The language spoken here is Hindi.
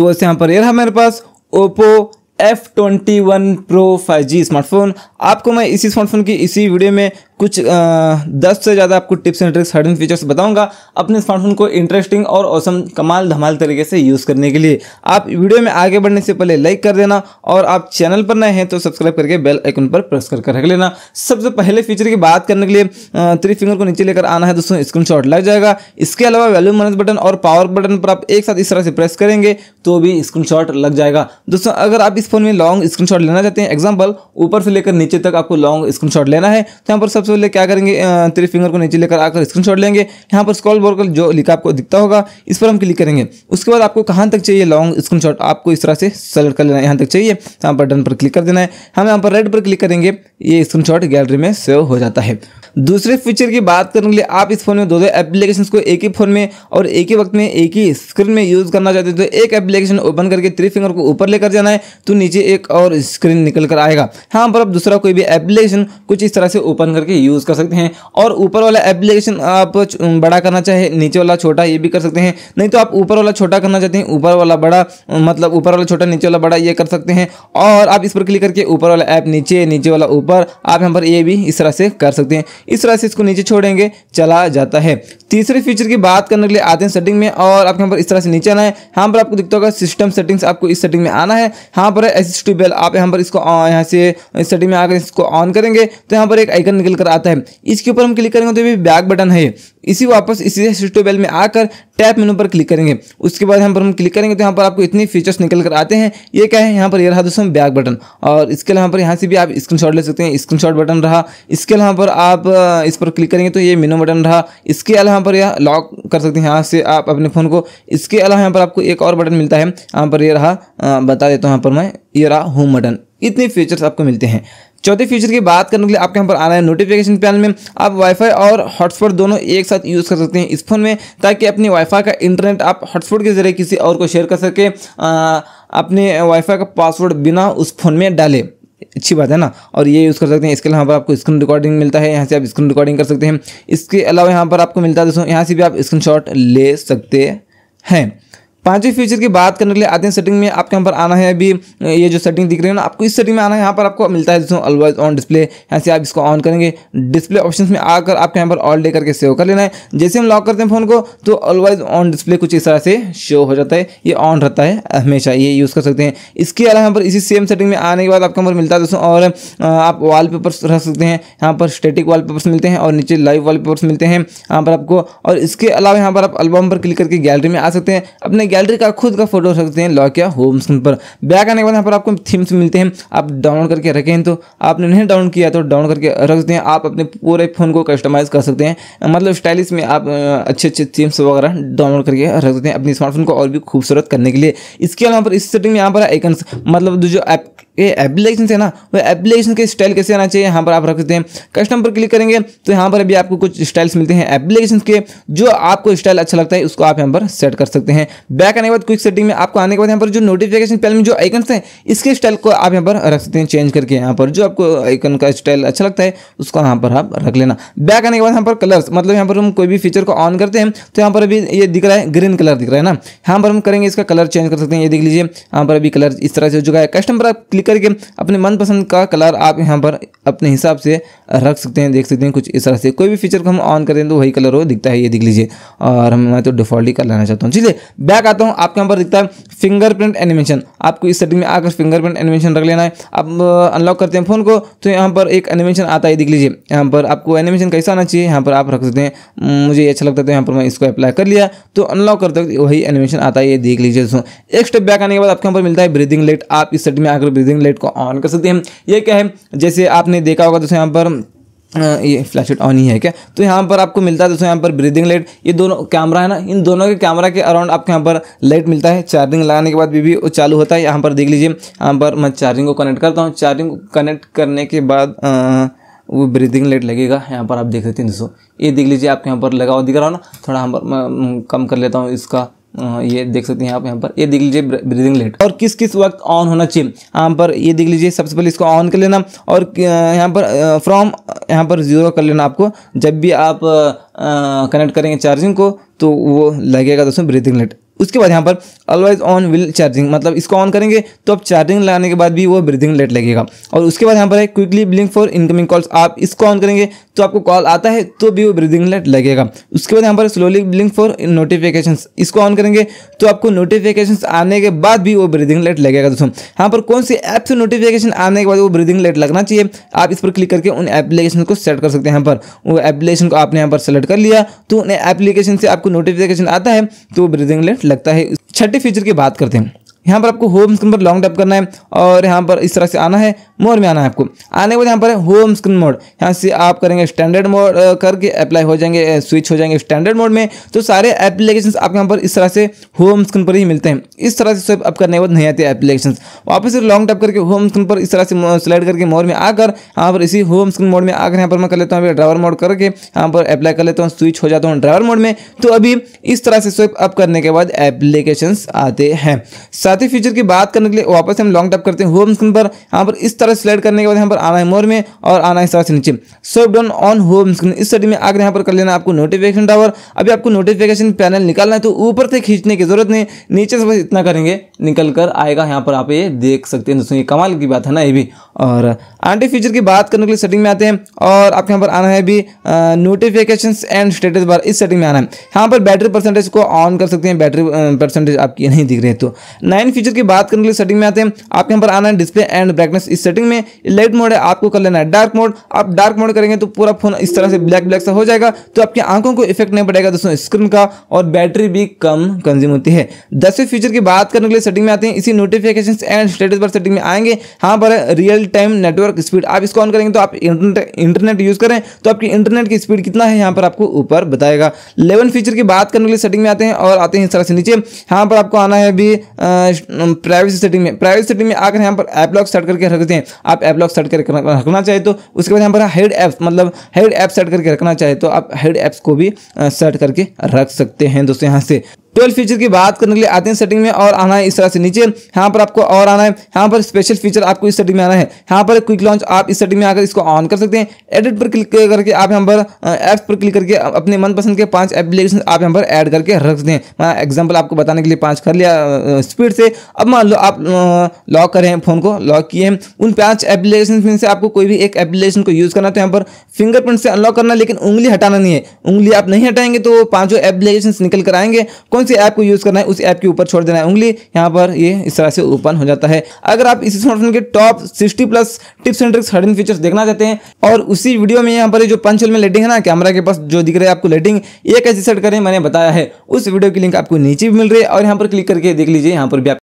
तो वैसे यहाँ पर ये रहा मेरे पास Oppo F twenty one pro five G smartphone आपको मैं इसी स्मार्टफोन की इसी वीडियो में कुछ दस से ज़्यादा आपको tips and tricks hidden features बताऊंगा अपने स्मार्टफोन को इंटरेस्टिंग और औसम कमाल धमाल तरीके से यूज़ करने के लिए आप वीडियो में आगे बढ़ने से पहले लाइक कर देना और आप चैनल पर नए हैं तो सब्सक्राइब करके बेल आइकन पर प्रेस करके रख लेना सबसे पहले फीचर की बात करने के लिए थ्री फिंगर को नीचे लेकर आना है दोस्तों स्क्रीन लग जाएगा इसके अलावा वैल्यू माइनस बटन और पावर बटन पर आप एक साथ इस तरह से प्रेस करेंगे तो भी स्क्रीन लग जाएगा दोस्तों अगर आप इस फोन में लॉन्ग स्क्रीन लेना चाहते हैं एग्जाम्पल ऊपर से लेकर नीचे तक आपको लॉन्ग स्क्रीन लेना है तो यहाँ पर सबसे सबसे पहले क्या करेंगे थ्री फिंगर को नीचे लेकर आकर स्क्रीनशॉट लेंगे यहाँ पर स्क्रॉल बोर्ड जो लिखा आपको दिखता होगा इस पर हम क्लिक करेंगे उसके बाद आपको कहाँ तक चाहिए लॉन्ग स्क्रीन आपको इस तरह से सेलेक्ट कर लेना है यहाँ तक चाहिए यहाँ पर डन पर क्लिक कर देना है हम यहाँ पर रेड पर क्लिक करेंगे ये स्क्रीन गैलरी में सेव हो जाता है दूसरे फीचर की बात करने के लिए आप इस फोन में दो दो एप्लीकेशन को एक ही फोन में और एक ही वक्त में एक ही स्क्रीन में यूज करना चाहते हैं तो एक एप्लीकेशन ओपन करके थ्री फिंगर को ऊपर लेकर जाना है तो नीचे एक और स्क्रीन निकल कर आएगा हाँ पर आप दूसरा कोई भी एप्लीकेशन कुछ इस तरह से ओपन करके यूज कर सकते हैं और ऊपर वाला एप्लीकेशन आप बड़ा करना चाहे नीचे वाला छोटा ये भी कर सकते हैं नहीं तो आप ऊपर वाला छोटा करना चाहते हैं ऊपर वाला बड़ा मतलब ऊपर वाला छोटा नीचे वाला बड़ा ये कर सकते हैं और आप इस पर क्लिक करके ऊपर वाला ऐप नीचे नीचे वाला ऊपर आप यहाँ पर ये भी इस तरह से कर सकते हैं इस तरह से इसको नीचे छोड़ेंगे चला जाता है तीसरे फीचर की बात करने के लिए आते हैं सेटिंग में और आपके यहाँ पर इस तरह से नीचे आना है यहाँ पर आपको दिखता होगा सिस्टम सेटिंग्स आपको इस सेटिंग में आना है यहाँ पर है एस बेल आप यहाँ पर इसको यहाँ से इस सेटिंग में आकर इसको ऑन करेंगे तो यहाँ पर एक आइकन निकल कर आता है इसके ऊपर हम क्लिक करेंगे तो भी बैक बटन है इसी वापस इसी सिस्टो बेल में आकर टैप मेनू पर क्लिक करेंगे उसके बाद यहाँ पर हम क्लिक करेंगे तो यहाँ पर आपको इतने फीचर्स निकल कर आते हैं ये क्या है यहाँ पर ये रहा दोस्तों बैक बटन और इसके यहाँ पर यहाँ से भी आप स्क्रीनशॉट ले सकते हैं स्क्रीनशॉट बटन रहा इसके यहाँ पर आप इस पर क्लिक करेंगे तो ये मेनू बटन रहा इसके अलावा पर यह लॉक कर सकते हैं यहाँ से आप अपने फ़ोन को इसके अलावा यहाँ पर आपको एक और बटन मिलता है यहाँ पर ये रहा बता देता हूँ यहाँ पर मैं ये रहा होम बटन इतने फीचर्स आपको मिलते हैं चौथे फीचर की बात करने के लिए आपके यहाँ पर आना है नोटिफिकेशन पैनल में आप वाईफाई और हॉटस्पॉट दोनों एक साथ यूज़ कर सकते हैं इस फोन में ताकि अपनी वाईफाई का इंटरनेट आप हॉटस्पॉट के जरिए किसी और को शेयर कर सके अपने वाईफाई का पासवर्ड बिना उस फोन में डाले अच्छी बात है ना और ये यूज़ कर सकते हैं इसके अलावा यहाँ पर आपको स्क्रीन रिकॉर्डिंग मिलता है यहाँ से आप स्क्रीन रिकॉर्डिंग कर सकते हैं इसके अलावा यहाँ पर आपको मिलता है दोस्तों यहाँ से भी आप स्क्रीनशॉट ले सकते हैं पांचवी फीचर की बात करने के लिए आते हैं सेटिंग में आपके यहाँ पर आना है अभी ये जो सेटिंग दिख रही है ना आपको इस सेटिंग में आना है यहाँ पर आपको मिलता है दोस्तों अलवाइज ऑन डिस्प्ले यहाँ से आप इसको ऑन करेंगे डिस्प्ले ऑप्शन में आकर आपके यहाँ पर ऑल डे करके सेव कर लेना है जैसे हम लॉक करते हैं फ़ोन को तो अलवाइज ऑन डिस्प्ले कुछ इस तरह से शो हो जाता है ये ऑन रहता है हमेशा ये यूज़ कर सकते हैं इसके अलावा यहाँ पर इसी सेम सेटिंग में आने के बाद आपके यहाँ पर मिलता है दोस्तों और आप वाल रख सकते हैं यहाँ पर स्टेटिक वाल मिलते हैं और नीचे लाइव वाल मिलते हैं यहाँ पर आपको और इसके अलावा यहाँ पर आप अल्बम पर क्लिक करके गैलरी में आ सकते हैं अपने गैलरी का खुद का फोटो सकते हैं लॉक या होम स्क्रीन पर बैक आने के बाद यहाँ पर आपको थीम्स मिलते हैं आप डाउनलोड करके रखें तो आपने नहीं डाउनलोड किया तो डाउनलोड करके रख दें आप अपने पूरे फ़ोन को कस्टमाइज कर सकते हैं मतलब स्टाइलिश में आप अच्छे अच्छे थीम्स वगैरह डाउनलोड करके रख देते हैं अपने स्मार्टफोन को और भी खूबसूरत करने के लिए इसके अलावा पर इस सेटिंग में यहाँ पर आइकन्स मतलब जो ऐप ये एप्लीकेशन है ना वो एप्लीकेशन के स्टाइल कैसे आना चाहिए यहाँ पर आप रख सकते हैं कस्टम पर क्लिक करेंगे तो यहाँ पर अभी आपको कुछ स्टाइल्स मिलते हैं एप्लीकेशन के जो आपको स्टाइल अच्छा लगता है उसको आप यहाँ पर सेट कर सकते हैं बैक आने के बाद क्विक सेटिंग में आपको आने के बाद यहाँ पर जो नोटिफिकेशन पैनल में जो आइकन है इसके स्टाइल को आप यहाँ पर रख सकते हैं चेंज करके यहाँ पर जो आपको आइकन का स्टाइल अच्छा लगता है उसको यहाँ पर आप रख लेना बैक आने के बाद यहाँ पर कलर्स मतलब यहाँ पर हम कोई भी फीचर को ऑन करते हैं तो यहाँ पर अभी ये दिख रहा है ग्रीन कलर दिख रहा है ना यहाँ पर हम करेंगे इसका कलर चेंज कर सकते हैं ये देख लीजिए यहाँ पर अभी कलर इस तरह से हो चुका है कस्टम पर आप क्लिक करके अपने मनपसंद का कलर आप यहाँ पर अपने हिसाब से रख सकते हैं देख सकते हैं कुछ इस तरह से कोई भी फीचर को हम ऑन कर दें तो वही कलर हो दिखता है ये दिख लीजिए और हम मैं तो डिफॉल्ट कर लाना चाहता हूँ चलिए बैक आता हूँ आपके यहाँ पर दिखता है फिंगरप्रिंट एनिमेशन आपको इस सेटिंग में आकर फिंगरप्रिंट एनिमेशन रख लेना है आप अनलॉक करते हैं फ़ोन को तो यहाँ पर एक एनिमेशन आता है दिख लीजिए यहाँ पर आपको एनिमेशन कैसा आना चाहिए यहाँ पर आप रख सकते हैं मुझे अच्छा लगता था यहाँ पर मैं इसको अप्लाई कर लिया तो अनलॉक करते वही एनिमेशन आता है ये देख लीजिए दोस्तों एक स्टेप बैक आने के बाद आपके यहाँ पर मिलता है ब्रीदिंग लेट आप इस सेटिंग में आकर ब्रीदिंग रिंग लाइट को ऑन कर सकते हैं ये क्या है जैसे आपने देखा होगा दोस्तों यहाँ पर ये फ्लैश लाइट ऑन ही है क्या तो यहाँ पर आपको मिलता है दोस्तों यहाँ पर ब्रीदिंग लाइट ये दोनों कैमरा है ना इन दोनों के कैमरा के अराउंड आपको यहाँ पर लाइट मिलता है चार्जिंग लगाने के बाद भी भी चालू होता है यहाँ पर देख लीजिए यहाँ पर मैं चार्जिंग को कनेक्ट करता हूँ चार्जिंग को कनेक्ट करने के बाद आ, वो ब्रीदिंग लाइट लगेगा यहाँ पर आप देख सकते हैं दोस्तों ये देख लीजिए आपके यहाँ पर लगा हुआ दिख रहा हो ना थोड़ा यहाँ पर मैं कम कर लेता हूँ इसका ये देख सकते हैं आप यहाँ पर ये देख लीजिए ब्रीदिंग लेट और किस किस वक्त ऑन होना चाहिए यहाँ पर ये देख लीजिए सबसे पहले इसको ऑन कर लेना और यहाँ पर फ्रॉम यहाँ पर ज़ीरो कर लेना आपको जब भी आप कनेक्ट करेंगे चार्जिंग को तो वो लगेगा दोस्तों ब्रीदिंग लेट उसके बाद यहाँ पर ऑलवेज ऑन विल चार्जिंग मतलब इसको ऑन करेंगे तो आप चार्जिंग लगाने के बाद भी वो ब्रीदिंग लेट लगेगा और उसके बाद यहाँ पर है quickly blink for incoming calls आप इसको ऑन करेंगे तो आपको कॉल आता है तो भी वो ब्रीदिंग लेट लगेगा उसके बाद यहाँ पर स्लोली ब्लिंक फॉर नोटिफिकेशन इसको ऑन करेंगे तो आपको नोटिफिकेशन आने के बाद भी वो ब्रीदिंग लेट लगेगा दोस्तों यहाँ पर कौन सी ऐप से नोटिफिकेशन आने के बाद वो ब्रीदिंग लेट लगना चाहिए आप इस पर क्लिक करके उन एप्लीकेशन को सेट कर सकते हैं यहाँ पर वो एप्लीकेशन को आपने यहाँ पर सेलेक्ट कर लिया तो उन एप्लीकेशन से आपको नोटिफिकेशन आता है तो वो ब्रीदिंग लेट लगता है छठे फीचर की बात करते हैं यहाँ पर आपको होम स्क्रीन पर लॉन्ग टैप करना है और यहाँ पर इस तरह से आना है मोर में आना है आपको आने के बाद यहाँ पर है होम स्क्रीन मोड यहाँ से आप करेंगे स्टैंडर्ड मोड करके अप्लाई हो जाएंगे स्विच हो जाएंगे स्टैंडर्ड मोड में तो सारे एप्लीकेशन आपके यहाँ पर इस तरह से होम स्क्रीन पर ही मिलते हैं इस तरह से स्वेप अप करने के बाद नहीं आते एप्लीकेशन वापस लॉन्ग टैप करके होम स्क्रीन पर इस तरह से सिलेक्ट करके मोर में आकर यहाँ पर इसी होम स्क्रीन मोड में आकर यहाँ पर मैं कर लेता हूँ ड्राइवर मोड करके यहाँ पर अप्लाई कर लेता हूँ स्विच हो जाता हूँ ड्राइवर मोड में तो अभी इस तरह से स्वेप अप करने के बाद एप्लीकेशन आते हैं साथ ही फीचर की बात करने के लिए वापस हम लॉन्ग टैप करते हैं होम स्क्रीन पर यहाँ पर इस तरह सेलेक्ट करने के बाद यहाँ पर आना है मोर में और आना इस तरह से नीचे swipe down on home screen इस साइड में आकर यहाँ पर कर लेना आपको नोटिफिकेशन टावर अभी आपको नोटिफिकेशन पैनल निकालना है तो ऊपर से खींचने की जरूरत नहीं नीचे से बस इतना करेंगे निकल कर आएगा यहाँ पर आप ये देख सकते हैं दोस्तों ये कमाल की बात है ना ये भी और आंटी फीचर की बात करने के लिए सेटिंग में आते हैं और आपके यहाँ पर आना है भी नोटिफिकेशन एंड स्टेटस बार इस सेटिंग में आना है यहाँ पर बैटरी परसेंटेज को ऑन कर सकते हैं बैटरी परसेंटेज आपकी नहीं दिख रही है तो डिजाइन फीचर की बात करने के लिए सेटिंग में आते हैं आपके यहाँ पर आना है डिस्प्ले एंड ब्राइटनेस इस सेटिंग में लाइट मोड है आपको कर लेना है डार्क मोड आप डार्क मोड करेंगे तो पूरा फोन इस तरह से ब्लैक ब्लैक सा हो जाएगा तो आपकी आंखों को इफेक्ट नहीं पड़ेगा दोस्तों स्क्रीन का और बैटरी भी कम कंज्यूम होती है दसवें फीचर की बात करने के लिए सेटिंग में आते हैं इसी नोटिफिकेशन एंड स्टेटस पर सेटिंग में आएंगे यहाँ पर रियल टाइम नेटवर्क स्पीड आप इसको ऑन करेंगे तो आप इंटरनेट यूज करें तो आपकी इंटरनेट की स्पीड कितना है यहाँ पर आपको ऊपर बताएगा इलेवन फीचर की बात करने के लिए सेटिंग में आते हैं और आते हैं इस तरह से नीचे यहाँ पर आपको आना है अभी प्राइवेसी सेटिंग में प्राइवेसी सेटिंग में आकर यहाँ पर ऐप लॉक सेट करके रखते हैं आप ऐप लॉक सेट करके रखना चाहे तो उसके बाद यहाँ पर हेड ऐप्स मतलब हेड ऐप सेट करके रखना चाहे तो आप हेड ऐप्स को भी सेट करके रख सकते हैं दोस्तों यहाँ से ट्वेल्व फीचर की बात करने के लिए आते हैं सेटिंग में और आना है इस तरह से नीचे यहाँ पर आपको और आना है यहाँ पर स्पेशल फीचर आपको इस सेटिंग में आना है यहाँ पर क्विक लॉन्च आप इस सेटिंग में आकर इसको ऑन कर सकते हैं एडिट पर क्लिक करके आप यहाँ पर ऐप्स पर क्लिक करके अपने मनपसंद के पांच एप्लीकेशन आप यहाँ पर ऐड करके रख सकते हैं मैं एग्जाम्पल आपको बताने के लिए पाँच कर लिया स्पीड से अब मान लो आप लॉक करें फ़ोन को लॉक किए हैं उन पाँच एप्लीकेशन में से आपको कोई भी एक एप्लीकेशन को यूज़ करना तो यहाँ पर फिंगरप्रिंट से अनलॉक करना लेकिन उंगली हटाना नहीं है उंगली आप नहीं हटाएंगे तो पाँचों एप्लीकेशन निकल कर आएंगे कौन सी ऐप को यूज़ करना है उस ऐप के ऊपर छोड़ देना है उंगली यहाँ पर ये इस तरह से ओपन हो जाता है अगर आप इसी स्मार्टफोन के top sixty plus tips and tricks hidden features देखना चाहते हैं और उसी वीडियो में यहाँ पर जो पंचल में लेटिंग है ना कैमरा के पास जो दिख रहा है आपको लेटिंग ये कैसे सेट करें मैंने बताया है उस वीडियो की लिंक आपको नीचे भी मिल रही है और यहाँ पर क्लिक करके देख लीजिए यहाँ पर भी